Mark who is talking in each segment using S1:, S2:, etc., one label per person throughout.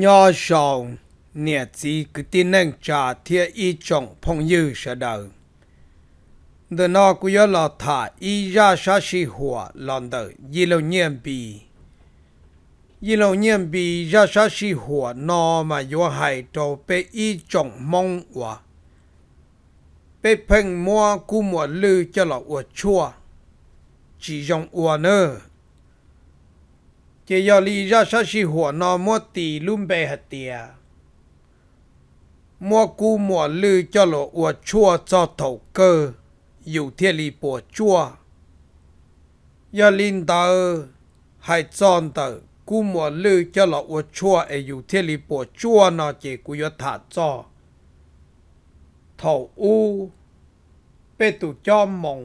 S1: nhỏ rộng nhẹ chỉ cứ tin năng trả thiệt ý chồng phong dư sở đời từ nó của yo lo thả ý ra sa si hùa lòn đời y lâu nhiệm bi, y lâu nhiệm bi ra sa si hùa nó mà yo hại trâu bê ý chồng mong hòa bê phênh mua cú mua lư cho lọ ua chua chỉ dòng ua nơ เจยอลียาชชิหัวนอมตีลุ่มเบหเตียมัวกูมัวลือจอโลอวชั่วจอเถาเกออยู่เทียลีปัวชั่วยอลินเตอรหายจอนเตอร์กูมัวลือจอโลอวชั่วเออยู่เทียลีปัวชั่วนอเจกุยถาจอเถาอูเปตุจอมมง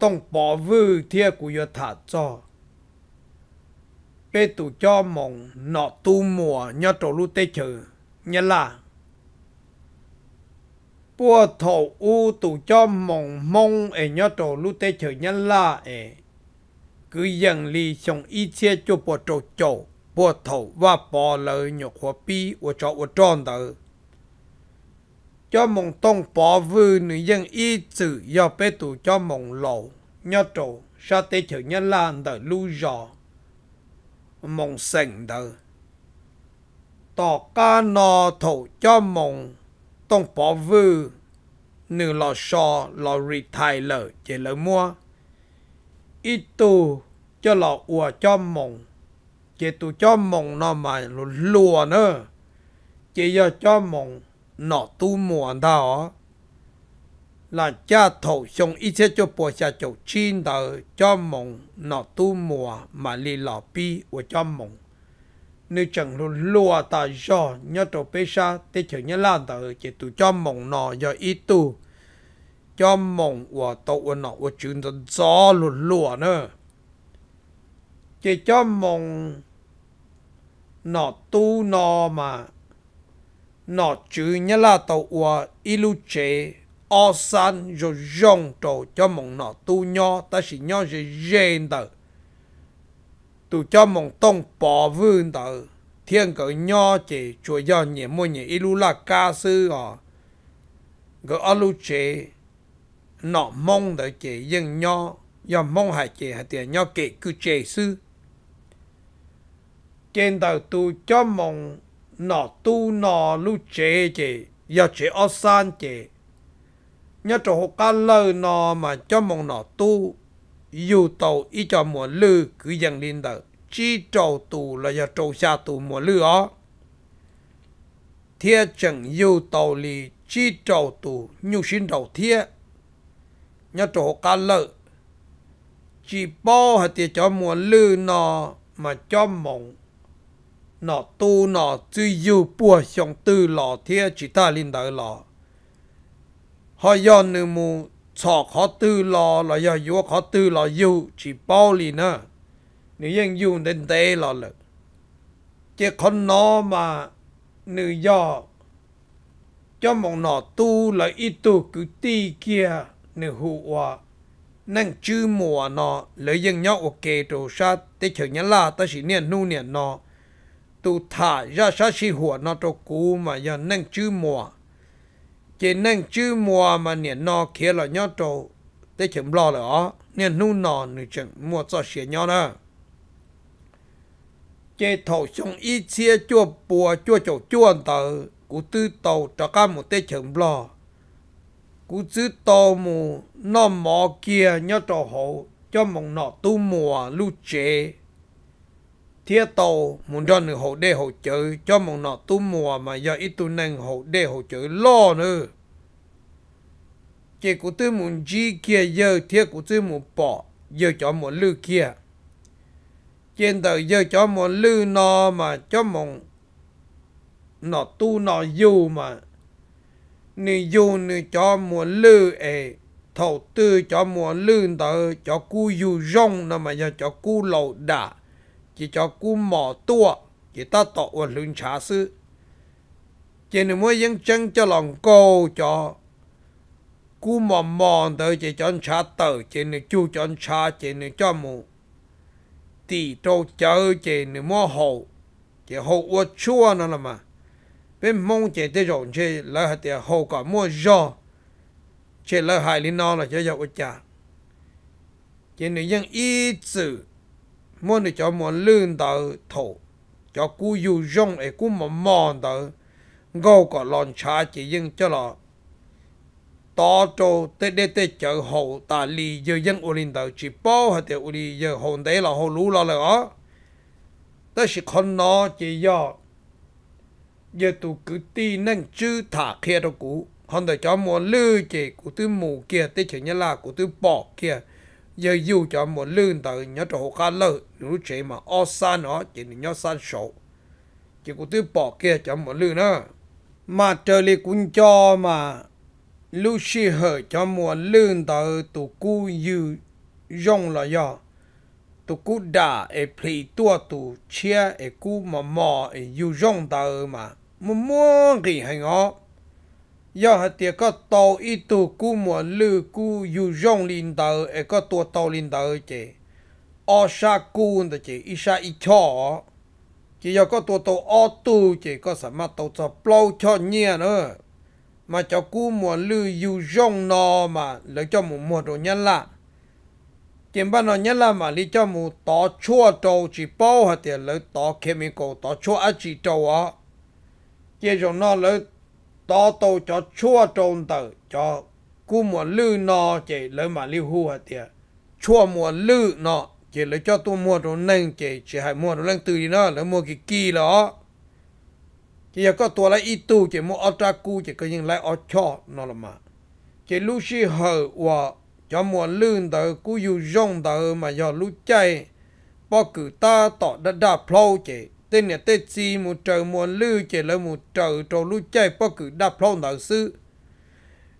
S1: ต้องปอวือเทียกุยถาจอ bê tụ cho mong nọ tu mùa nhớ trổ lu tê chữ nhớ là bùa thổ u tụ cho mong mong ở nhớ trổ lu tê chữ nhớ là ở cứ dần lì xong y chia cho bùa trổ chỗ bùa thổ và bò lợ nhọc hòa bi và cho và tròn tờ cho mong tông bỏ vư nữ dân y chữ do bê tụ cho mong lộ nhớ trổ sa tê chữ nhớ là đợi lưu rõ 夢成道。Tỏ ca nò thủ cho mộng, tông bỏ vư, nữ lò sò lò rì thai lở chế lỡ mua. Ít cho lò ùa cho mộng, chế tù cho mộng nó mà lùa nữa. Chế cho mộng nó tu mùa đó là cha thổ xong ít sẽ cho bộ xa chỗ chín đời cho mộng nó tu mùa mà lì lọ bi của cho mộng. Nếu chẳng luôn lùa ta do nhớ trò bê xa thì chở nhớ lan tờ chỉ tu cho mộng nó do ít tu. Cho mộng của tổ của nó của chúng ta gió luôn lùa nữa. Chỉ cho mộng nó tu nó mà nó chứ nhớ là tổ của ít lưu chế o san rồi rong trồ cho mong nọ tu nho ta chỉ nho rồi dên tờ tu cho mong tông bỏ vương tờ thiên cỡ nho chỉ chùa do nhẹ mua nhẹ ilu là ca sư à gỡ alu chế nọ mong tờ chế dân nho do mong hải chế hải tiền nho kể cứ chế sư trên tờ tu cho mong nọ tu nọ lu chế chế do chế o san chế nhớ chỗ cá lơ nó mà cho mong nó tu dù tàu ý cho mùa lư cứ dần linh đời chi trâu tù là giờ trâu xa tù mùa lư ó thiê chẳng dù tàu lì chi trâu tù nhu sinh đầu thiê nhớ chỗ cá lơ chỉ bao hạt tiệt cho mùa lư nó mà cho mong nó tu nó chỉ dù bùa xong tư lò thiê chỉ ta linh đời lò họ do nữ mù sọ khó tư lò là do yếu khó tư lò yêu chỉ bao lì nữa nữ dân yêu đến tế lò lợ chứ con nó mà nữ do cho một nọ tu là ít tu cứ ti kia nữ hụ hòa năng chư mùa nọ lấy dân nhau ok đồ sa tế chờ nhá là ta chỉ niệm nu niệm nọ tu thả ra sa si hùa nọ trâu cú mà giờ năng chư mùa chỉ nên chứ mua mà nè nó kia là nhau trâu để chấm lo là ó nè nu nọ nè chừng mua cho xẻ nhau nữa chế thầu xong ý chia chua bùa chua chậu chua tờ cú tư tàu cho cá một tê chấm lo cú tư tàu mù nó mò kia nhau trâu hộ cho mong nọ tu mùa lưu chế thiết tàu muốn cho nữ hậu đê hậu chữ cho một nọ tu mùa mà giờ ít tu nâng hậu đê hậu chữ lo nữa chỉ của tư muốn chi kia giờ thiết của tư muốn bỏ giờ cho một lư kia trên tờ giờ cho một lư nó mà cho một nọ tu nọ dù mà nữ dù nữ cho một lư ấy thầu tư cho một lư tờ cho cu dù rong nó mà giờ cho cu lầu đà chỉ cho cung mỏ tua chỉ ta tọ và lưng trả sư chỉ nên mới dân chân cho lòng cô cho cú mỏ mòn tới chỉ cho anh trả tờ chỉ nên chu cho anh trả chỉ nên cho mù tỷ trâu chớ chỉ nên mua hồ chỉ hồ và chua nó là mà bên mong chỉ tới rộn chỉ lỡ hạt tiền hồ cả mua gió chỉ lỡ hại lên nó là cho dọc cha chỉ nên dân ý chữ muốn thì cho muốn lươn tờ thổ cho cú dù rong ấy cú mà mòn tờ gâu có lon cha chỉ dưng cho lọ to trô tê đê tê chở hồ ta lì giờ dân u linh tờ chỉ bao hạt tiểu u lì giờ hồn đấy là hồ lú lo là đó, ta chỉ con nó chỉ do giờ tụ cứ ti nâng chư thả kia đâu cú hòn đời cho muốn lư chỉ cú tư mù kia tê chỉ nhớ là cú tư bỏ kia giờ yêu cho một lương tờ nhớ trổ cá lơ rủ chế mà o xa nó chỉ nên nhớ xa sổ chỉ có tư bỏ kia cho một lương nữa mà trời lì cũng cho mà lưu sĩ hở cho một lương tờ tụ cú yêu rong là do tụ cú đà e pli tua tụ chia e cú mà mò e yêu rong tờ mà mua mua gì hay ngó giờ hạt tiệt có tàu ít tu cú mùa lư cú dù rong linh tờ e có tua tàu linh tờ chị o sa cú nè chị ít sa ít cho chỉ giờ có tua tàu o tu chị có sẵn mà tàu cho plow cho nhẹ nữa mà cho cú mùa lư dù rong nò mà lấy cho mù mùa đồ nhân lạ kiếm bán nó nhân lạ mà lý cho mù tỏ chua trâu chỉ bao hạt tiệt lấy tỏ chemical tỏ chua á chỉ trâu á chỉ rồi nó lấy ต่อตจะชั่วจรงต่อจะกูมัวลื้อนอเจเลยมาลิ้วหัวเตียชั่วมัวลื้อนอเจเลยเจ้ตัวมัวตรงนั่งเจเจหายมัวตรงนั่งตื่นนอแล้วมัวกี่กี่หรอเจก็ตัวไรอีตู่เจมัวอัตรากูเจก็ยังไรอัชอนอละมาเจลู่ชีเหรอว่าจะมัวลื้อนต่อกูอยู่ยงต่อมาอย่าลู้ใจปอกือตาต่อดัดดาพลอยเจ tên nhà tê chi một trời muôn lư chỉ là một trời trầu lưu chạy bao cử đáp lâu đạo sư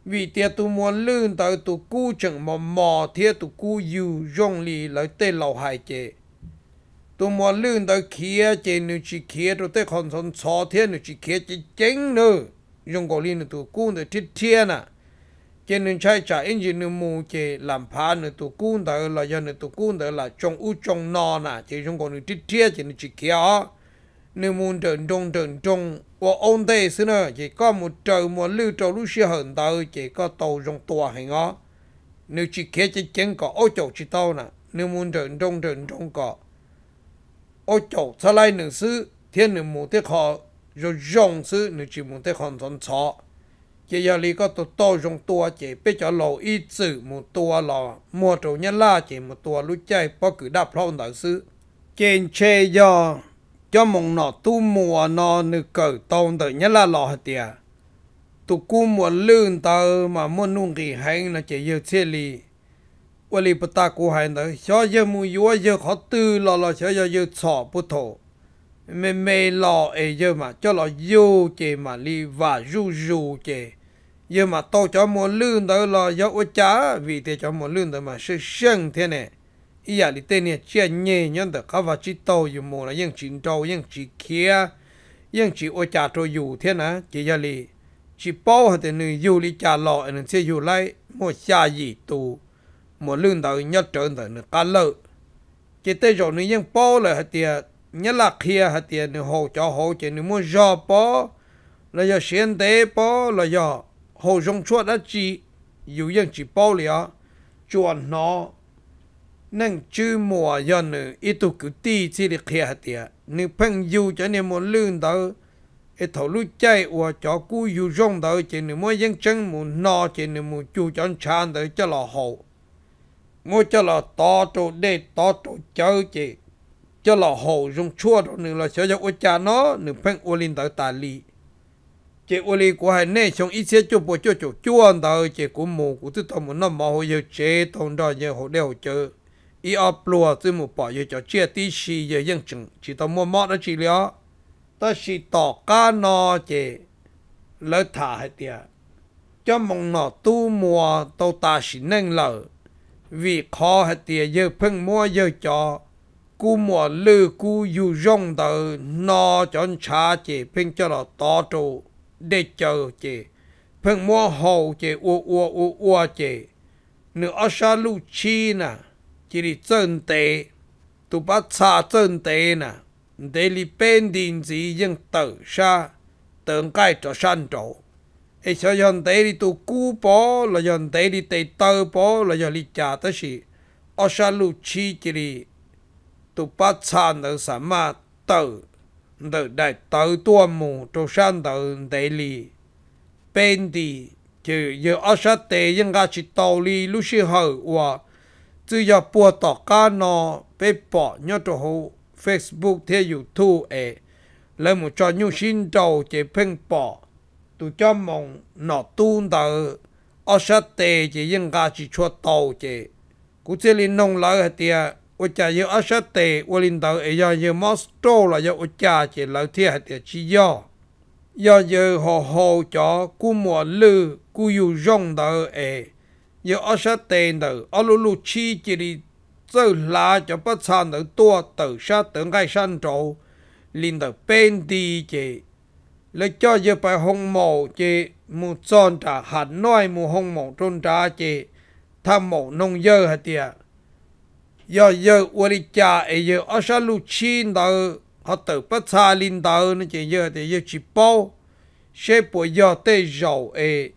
S1: vì tiệt tu muôn lư tại tu cu chẳng mò mò thiệt tu cu yêu dòng lì lấy tên lầu hại chế tu muôn lư tại kia chế nữ chỉ kia rồi tê còn son so thiệt nữ chỉ kia chỉ chính nữ dùng gọi lì nữ tu cu nữ thiết thiên à chế nữ trai trả anh chị nữ mù chế làm phá nữ tu cu tại là do nữ tu cu tại là trong u trong nò nè chế dùng gọi nữ thiết thiệt chế nữ chỉ kia nếu muốn trần trung trần trung và ông tê xứ nè chỉ có một trời mùa lưu trầu lúc xưa hận tới chỉ có tàu trong tòa hình ngó nếu chỉ kia chỉ chén có ô chậu chỉ tàu nè nếu muốn trần trung trần trung có ô chậu sao lại nữ sư thiên nữ muốn tiếc họ rồi dùng xứ nữ chỉ muốn tiếc hoàn toàn chó chỉ giờ lý có tàu tổ trong tua chỉ biết cho lộ ít sự một tua lò mua trầu nhân la chỉ một tua lúc chơi bao cử đáp phong đại sư trên che do cho mong nó tu mùa nó nữ cờ tông tự nhất là lọ tìa tu cú mùa lương tờ mà muốn nung kỳ hành là chỉ yêu chê lì và lì ta cú hành tờ cho yêu mù yếu yêu khó tư lọ lọ cho yêu yêu chọ bút thổ mê mê lọ ấy giờ mà cho lọ yêu chê mà lì và ru ru chê giờ mà tôi cho mùa lương tờ lọ yêu ua chả vì thế cho mùa lương tờ mà sư sân thế này ý à tên này chia nhẹ nhân được các vật chỉ tàu dù mồ là những chỉ tàu những chỉ kia những chỉ ô trà trôi dù thế nè chỉ giờ lì chỉ bao hà tên này dù lì trà lọ nên sẽ dù lại mua xa gì tù mua lương đầu nhất trở thành được cá lợ chỉ tới rồi nữa những bao là hạt tiền nhất là kia hạt tiền nữa hồ cho hồ chỉ nữa mua giò bao là giờ xiên tế bao là giờ hồ dùng chuột đã chi, dù những chỉ bao liền chuẩn nó nâng chư mùa do nữ ít tụ cứ ti chỉ được khía tiệt nữ phăng dù cho nên một lương đó ít thầu lúc chạy và cho cú dù rong đó chỉ nữ mỗi dân chân mù nọ chỉ nữ mù chu cho chan đó cho là hậu mỗi cho là to chỗ để to chỗ chơi chỉ cho là hậu dùng chua đó nữ là sẽ cho ô cha nó nữ phăng ô linh đó tà li chỉ ô linh của hai nè trong ít xe chụp bộ cho chỗ chua đó chỉ của mù của thứ thầu mù nó mò hồi giờ chế thằng đó giờ hồ đeo chơi อีออปลัวซึ่งหมู่ปอยจะเชี่ยตีชีเยยังจึงชีตอมัวมอดชีเลียวตอชีตอก้านอเจแล้วถ่าให้เตียจะมองนอตู้มัวตตาชินั่งเหล่าวีคอให้เตียเยอะเพิ่งมัวเยอะจอกูมัวลือกูอยู่ย่องเตอนอจนชาเจเพิ่งจะหลอตอโตเดเจอเจเพิ่งมัวหอเจอัวอัวอัวเจเนื้ออาชาลูชีน่ะ即个阵地都把查阵地呢，地里边定子用豆沙，等盖着山竹。ai e cho yon tế đi tu cú bó là yon tế đi tế tơ bó là yon li cha tới sĩ ở sa lu chi chỉ đi tu bát san ở sa ma tơ từ đại tơ tua mù tu san từ tế li bên đi chứ giờ ở sa tế yang ga chỉ tàu li lu sĩ hở và chứ giờ bùa tỏ cá nó bé bỏ nhớ cho hồ Facebook thế YouTube ấy e lấy một cho nhiều xin đầu chỉ phênh bỏ tụi cho mong nó tuôn tờ ở sát tề chỉ yên gà chỉ cho tàu chỉ cũng chỉ linh nông lỡ hết tiệt ở cha yêu ở sát tề ở linh tờ ấy giờ yêu Moscow là yêu ở cha chỉ lỡ thiệt hết tiệt chỉ do giờ giờ họ hồ cho cú mua lư cú yêu rong tờ ấy e. 有二十点头，阿鲁鲁七这里走拉就不长头多头下等该上周，领头边地这，来叫一百红毛这，木庄稼很耐木红毛庄稼这，他毛农药还的，要有我的家也有二十六七头，他头不差领头那这要的要去包，谁不要得肉哎。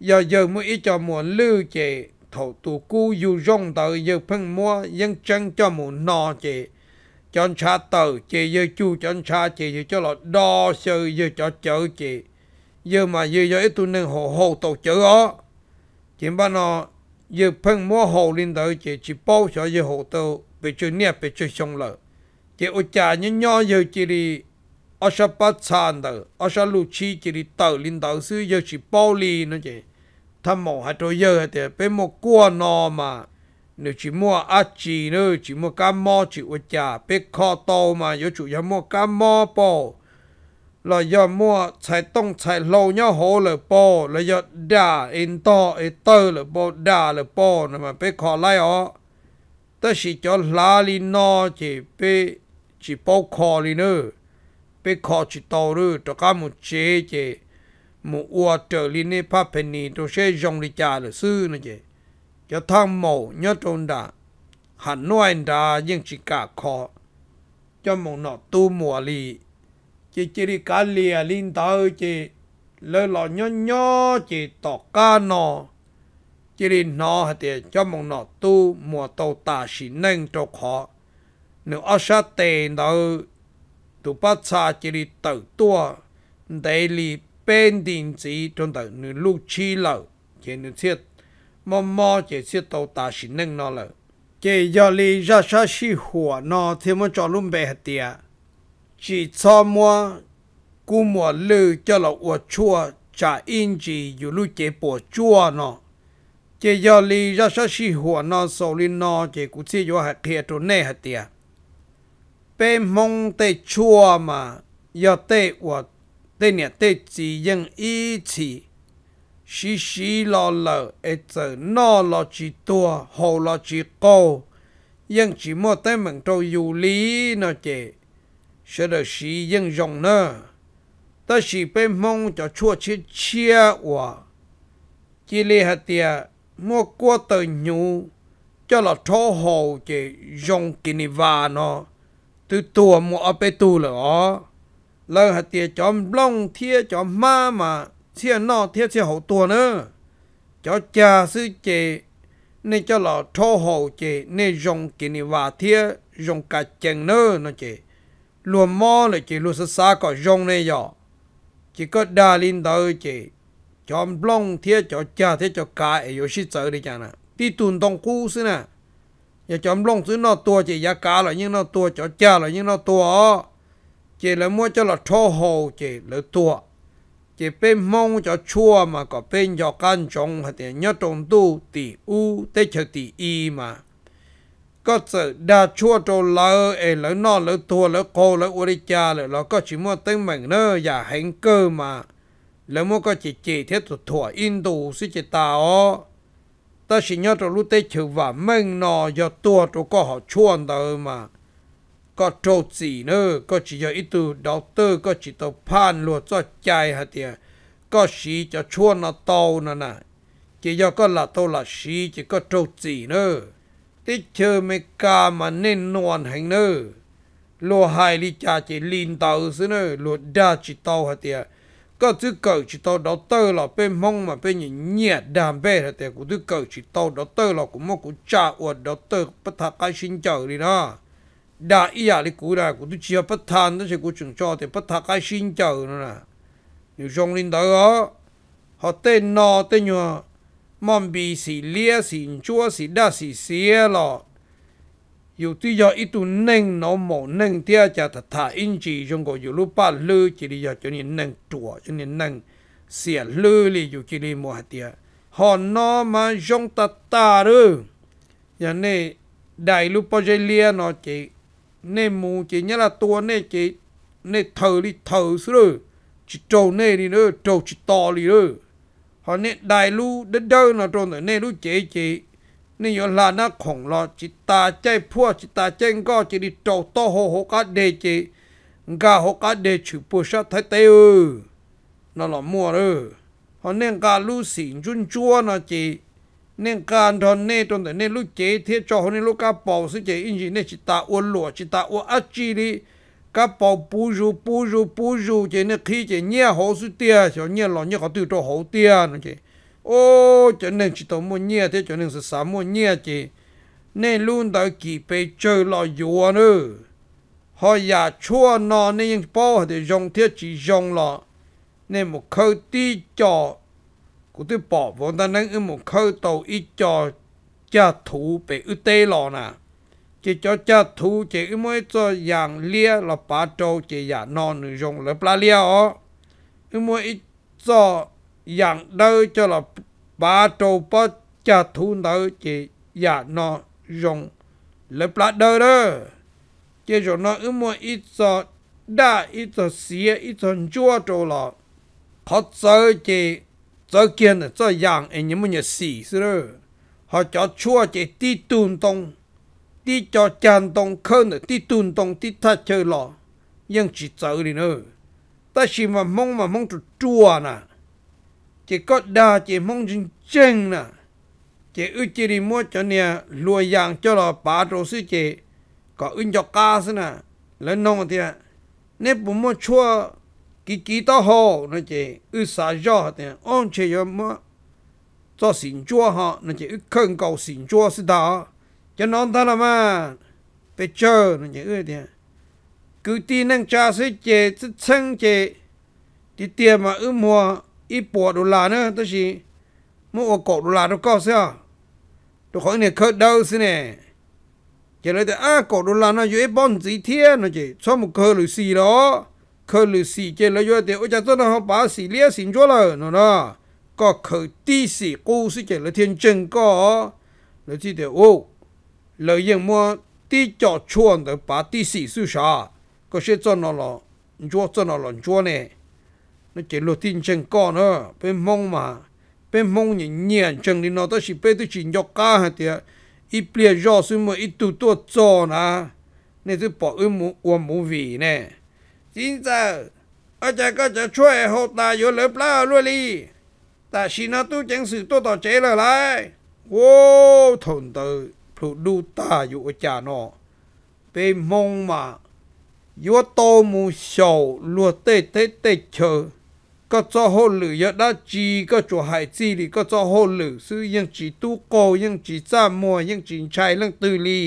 S1: giờ giờ mới ít cho mua lưu chị thổ tù cú dù rong tờ giờ phân mua dân chân cho mua nò chị chọn xa tờ chị giờ chu chọn xa chị giờ cho lọ đo sự giờ cho chợ chị giờ mà giờ giờ ít tu nên hồ hồ tổ chữ ó chị ba nó giờ phân mua hồ lên tờ chị chỉ bao sợ giờ hồ tờ về chơi nẹp về chơi xong lợ chị ôi cha nhớ nho giờ chỉ đi อาชปัสานเดออาชลูชีจิริเตอลินเตอซื้อเยอชิปอลีนั่นเจทำหมอหัตโวเยอะเแต่เป็นหมกัวนอมาเนื้อชิมัวอาจีเนื้อชิมัวกามอจิวจ่าเป็นคอโตมาเยอะชุยมัวกามมอปอเรายอมมัวใช้ต้องใช้เราเนาะโหเลยปอเรายอด่าอินต่อเอเตอร์เลยปอด่าเลยปอนะมันเป็กคอไล่อ๋อแต่สิจอลาลีนอจีเป็ชิปอคอลีเนื้อไปขอจิตอรือตกามุเจเจมูอวเจลินเนพาเพนีตัวเชยจงริจาหรือซื้อนะเจ จะทั้งหมูยอดจนดา หันน้อยดายังจิกาคอจะมองนอตูมัวลีเจเจริกาเลียลินตาเจเลยหล่อยย่อเจตอกกานอเจรินนอหเตจะมองนอตูมัวโตตาสินเน่งตกขอหนึ่งอาชาเตนดา tu ba cha chỉ đi tàu tua để li bên điện chỉ trong tàu nu lu chi lâu chỉ nữ thiết mò mò chỉ thiết tàu ta chỉ nâng nó lâu chỉ do li ra sa si hùa nó thì mới cho luôn bề hạt tiệt chỉ cho mua cú mua lư cho là uo chua trả in chỉ dù lúc chế bỏ chua nó chỉ do li ra sa si hùa nó sau li nó chỉ cũng chỉ do hạt tiệt trong này hạt tiệt 被蒙的错嘛，要对我对你对己人一起，稀稀落落，一直拿落去多，好落去高，因只莫对门都有理那些，说的是应用呢，但是被蒙就错去切我，这里还点莫过的牛，叫了超好的用给你玩呢。từ tua mua bé tu là ó lơ hạt tiệt cho long thia cho ma mà chia nọ thia chia hậu tua nữa cho cha sư chè nên cho lọ thô hậu chè nên dùng kỷ niệm và thia cả chèn nữa nó chè luôn mò là chè luôn sơ xa có này dọ chỉ có đa linh tới chè cho long thia cho cha thia cho cả ở yếu sĩ chơi đi chả nè tí tuần tông cú xí nè อย่าจอมลงซื้อนอตัวเจียกาหรอยิ่งนอตัวจอจ้าหรอยิ่งนอตัวเจแล้วมั่วจะหลอดโชโหเจหรือตัวเจเป็นมองจดชั่วมาก็เป็นจอกันจงหัดเนี่ยยอดตรงตู้ตีอูเตชตีอีมา ก็จะดาชั่วโตเลอเอหล้วนอหลือตัวหลือโคหลืออุริจาเลยเราก็ชิมว่าเต็งเหมือนเนออย่าเห็นเกอมาแล้วมั่วก็เจเจเทดถั่วอินดูสิเจตาอ๋อ ta chỉ nhớ cho lúc tết chữ và mình nó giờ tua rồi có họ chuồn tờ mà có trâu gì nữa có chỉ cho ít từ đầu tư có chỉ tàu pan luôn cho chạy hả tiệt có xí cho chuồn nó tàu nữa nè chỉ cho có là tàu là xí chỉ có trâu gì nữa tết chữ mấy ca mà nên nuồn hành nữa lo hai đi cha chỉ lin tàu xứ nữa lo đa chỉ tàu hả tiệt ก็ตัวเกิดจิตดอเตอร์เราเป็นมงมาเป็นอย่างเงียดดามเบ้แต่กูตัวเกิดจิตดอเตอร์เรากูมกูจ่าอวดดอเตอร์ปะทะกาชินเจอเลยนะด่าอีหยาลิกูได้กูตัวเชียปะทานนั่นใช่กูจึงจอแต่ปะทะกาชินเจอนั่นน่ะอยู่ชงลินเตอร์เขาเต้นนอเต้นอยู่มันบีสีเลียสีจัวสีดาสีเสียหรอ有对要一度能脑毛能掉家他他因此中国有路把路这里要叫你能做，叫你能写路里有这里莫掉，好那么用他大了，人呢大路不这里那这，那木这伢啦多那这那头里头是了，只做那里了，做只大里了，好那大路的道那种的那路这这。นี่ยลานะของเราจิตตาใจพวจิตตาเจงก็จิตโตโตโหโหกัดเดจิกาโหกัดเดชูปุชะไทเตอนั่นหลอมัวเออพอเนี่ยงการรู้สิ่งจุนจัวนะจีเนี่ยการทอนเน่ตนแต่เน่รู้เจเทียจอคนนี่รู้กาเป่าสิเจอินจีเนี่ยจิตตาอวนหลัวจิตตาอวอัจจีลีกาเป่าปูจูปูจูปูจูเจเนี่ยขี้เจเนี่ยัวสุดเตียเจเนี่ยหล่อเนี่ยเขาตื่นโตโหเตียนะจี ô cho nên chỉ tao mua nhẹ thế cho nên sẽ sắm mua nhẹ chứ nên luôn tao kỳ bị chơi lo dùa nữa họ giả chua nó nên những bao để dùng thiết chỉ dùng lo nên một khâu tí cho của tôi bỏ vào ta nên một khâu tàu ít cho cha thú bị ư tê lo nè chỉ cho cha thú chỉ ư mới cho dạng lia là bà trâu chỉ giả non dùng là bà lia ó ư mới ít cho dạng đời cho là ba trâu ba cha thu nợ chị dạ nó dùng lập lại đời đó chỉ rồi nó ước muốn ít cho đã ít cho xía ít cho chua trâu là họ sợ chị, sợ kia là sợ dạng anh em mà nhớ xì xí đó họ cho chua chị tí tuôn tông tí cho chân tông khơn là tí tuôn tông tí thắt chơi lọ nhưng chỉ sợ đi nữa ta chỉ mà mong mà mong chua nè chỉ có đa chỉ mong chân chân nè chỉ ư chỉ đi mua cho nè lùa dạng cho là bà trâu sư chỉ có ưng cho ca sư nè lấy nông thì nè bù mua chua kì kì tao hồ nè chỉ ư xả gió thì ông chỉ cho mua cho xin chua họ nè chỉ ư khẩn cầu xin chua sư đó cho nó ta là mà bây giờ nè chỉ ư thì cứ tin năng cha sư chỉ chân chỉ đi tiền mà ư mua อีปวดดูลาเนอะตัวชีเมื่อโอกกดดูลาตัวก็เสียตัวคนเนี่ยเคยเดาสิเนี่ยจอเลยแต่อากดดูลาเนาะอยู่ไอ้บ้านสีเทียนนะจีชอบมุกเคยหรือสีล้อเคยหรือสีเจอเลยอยู่แต่โอ้จะต้นเขาป่าสีเลี้ยสีจ้วเลยนะเนาะก็เคยตีสีกูสิเจอเลยเทียนจึงก็เลยที่เดียวโอ้เลยยังมัวตีจอดชวนแต่ป่าตีสีสุชาก็เชื่อจนนั่นละจ้วจนนั่นละจ้วเนี่ย nó chỉ lột tin chân con đó bên mông mà bên mông nhìn nhẹ chân thì nó tới chỉ bên tôi chỉ nhọc cá hả tiệt ít bia gió xuống mà ít tụt tua cho nà nên tôi bỏ ướm mù uom vị nè chính chào, ở chả có chả chơi hộ ta vô lớp la luôn đi ta xin nó tu chẳng sự tôi tỏ chế là lại ô thồn từ phụ đu ta vô chả nọ, bên mông mà vô tô mù sầu lùa tê tê tê chờ ก็จะหูหรือเยอะได้จีก็จะหายจีหรือก็จะหูหรือซื้อยังจีตู้โกยังจีจ้ามัวยังจีชายเรื่องตือลี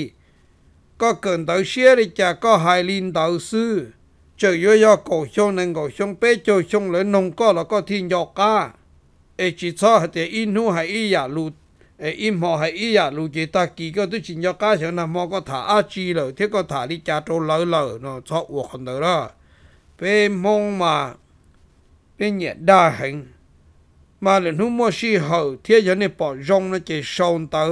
S1: ก็เกินตัวเชี่ยเลยจ้ะก็หายลินตัวซื้อเจอยอยอกูชงนั่งกูชงเป๊ะโจชงเลยนงก็แล้วก็ทิ้งยอก้าเอจีชอหแต่อินหูหายอีอยากรู้เออิมหอหายอีอยากรู้จีตากีก็ตัวจินยอก้าเสียนะมอก็ถ่าอาจีเลยเท่ก็ถ่าลิจ่าโจเลยเลยเนาะชอบอวกคนเดียวละเป็นมงมา nên nhẹ đa hình mà lần hôm mua si hậu thế giới này bỏ rong nó chỉ sâu tới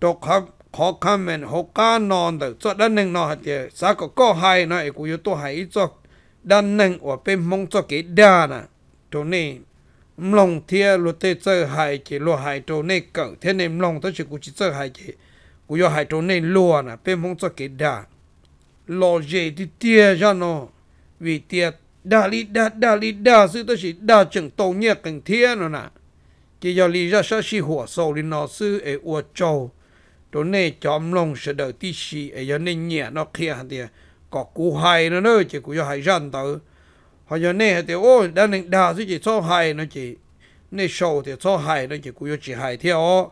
S1: đồ khó khó khăn mình khó cá non được cho đan nâng nó hạt tiền sao có có hay nó ấy cũng yếu tố hay cho đan nâng ở bên mong cho cái đa nè chỗ này mong thia lo tê chơi hay chỉ lo hay chỗ này cỡ thế này mong tới chỉ cũng chỉ chơi hay chỉ cũng yếu hay chỗ này lo nè bên mong cho cái đa lo gì thì tia cho nó vì tia đà li đà đà li đà sư tôi chỉ đà chừng tổ nhẹ cảnh thiên rồi nè chỉ do lý ra sao si hỏa sầu li nó sư ấy ua châu đó nè chóm lòng sẽ đợi tí si ấy do nên nhẹ nó kia thì có cú hay nó nữa chỉ cú do hay răn tới họ do nè thì ô đà nên đà sư chỉ cho hay nó chỉ nè sầu thì cho hay nó chỉ cú do chỉ hay theo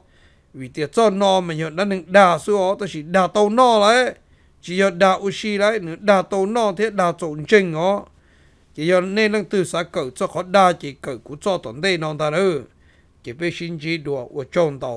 S1: vì tiệt cho nó mà nhớ đà nên đà sư ó tôi chỉ đà tàu nó lại chỉ do đà ushi lại nữa đà tàu nó thế đà trộn trình ó จะยอนเน่นังตือสากเกิดจะขอดาจีเกิดกุจอตอนได้นอนตาเออจะไปชินจีดัวอวจงเตา